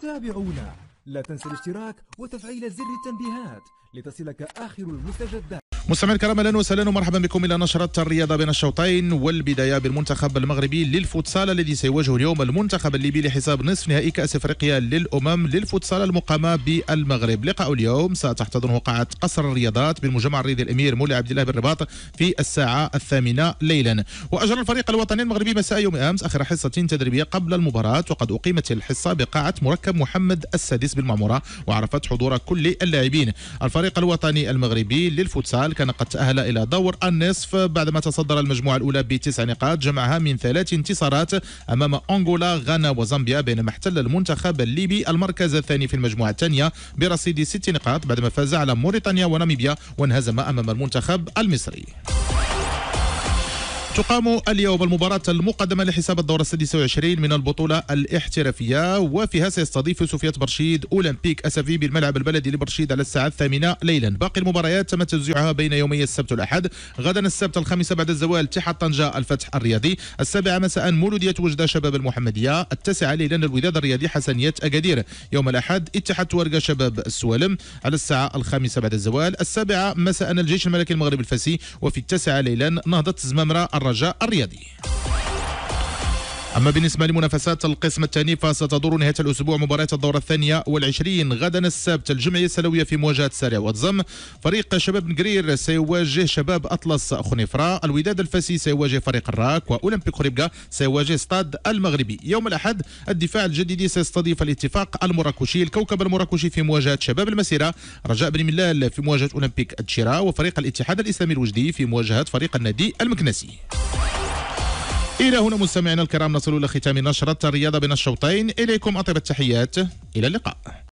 تابعونا لا تنسى الاشتراك وتفعيل زر التنبيهات لتصلك آخر المستجدات مستمعي الكرام اهلا وسهلا ومرحبا بكم الى نشره الرياضه بين الشوطين والبدايه بالمنتخب المغربي للفوتسال الذي سيواجه اليوم المنتخب الليبي لحساب نصف نهائي كاس افريقيا للامم للفوتسال المقامه بالمغرب لقاء اليوم ستحتضنه قاعه قصر الرياضات بالمجمع الرياضي الامير مولى عبد الله بالرباط في الساعه الثامنه ليلا واجرى الفريق الوطني المغربي مساء يوم امس اخر حصه تدريبيه قبل المباراه وقد اقيمت الحصه بقاعه مركب محمد السادس بالمعموره وعرفت حضور كل اللاعبين الفريق الوطني المغربي للفوتسال كان قد تأهل إلى دور النصف بعدما تصدر المجموعة الأولى بتسع نقاط جمعها من ثلاث انتصارات أمام أنغولا غانا وزامبيا بينما احتل المنتخب الليبي المركز الثاني في المجموعة الثانية برصيد ست نقاط بعدما فاز على موريتانيا وناميبيا وانهزم أمام المنتخب المصري تقام اليوم المباراة المقدمة لحساب الدورة 26 من البطولة الاحترافية وفيها سيستضيف سفية برشيد أولمبيك أسفي بالملعب البلدي لبرشيد على الساعة الثامنة ليلا باقي المباريات تم توزيعها بين يومي السبت والأحد غدا السبت الخامسة بعد الزوال اتحاد طنجة الفتح الرياضي السابعة مساء مولودية وجدة شباب المحمدية التاسعة ليلا الوداد الرياضي حسنية أكادير يوم الأحد اتحاد تورقة شباب السوالم على الساعة الخامسة بعد الزوال السابعة مساء الجيش الملكي المغربي الفاسي وفي التاسعة ليلا نهضة الزمامرة الرجاء الرياضي أما بالنسبة لمنافسات القسم الثاني فستدور نهاية الأسبوع مباراة الدورة الثانية والعشرين غدا السبت الجمعية السلوية في مواجهة سارع واتزم فريق شباب نقرير سيواجه شباب أطلس خنيفرة الوداد الفاسي سيواجه فريق الراك وأولمبيك خريبكا سيواجه ستاد المغربي يوم الأحد الدفاع الجديد سيستضيف الاتفاق المراكشي الكوكب المراكشي في مواجهة شباب المسيرة رجاء بن ملال في مواجهة أولمبيك التشيرا وفريق الاتحاد الإسلامي الوجدي في مواجهة فريق النادي المكنسي إلى هنا مستمعينا الكرام نصل إلى ختام نشرة الرياضة بين الشوطين إليكم أطيب التحيات إلى اللقاء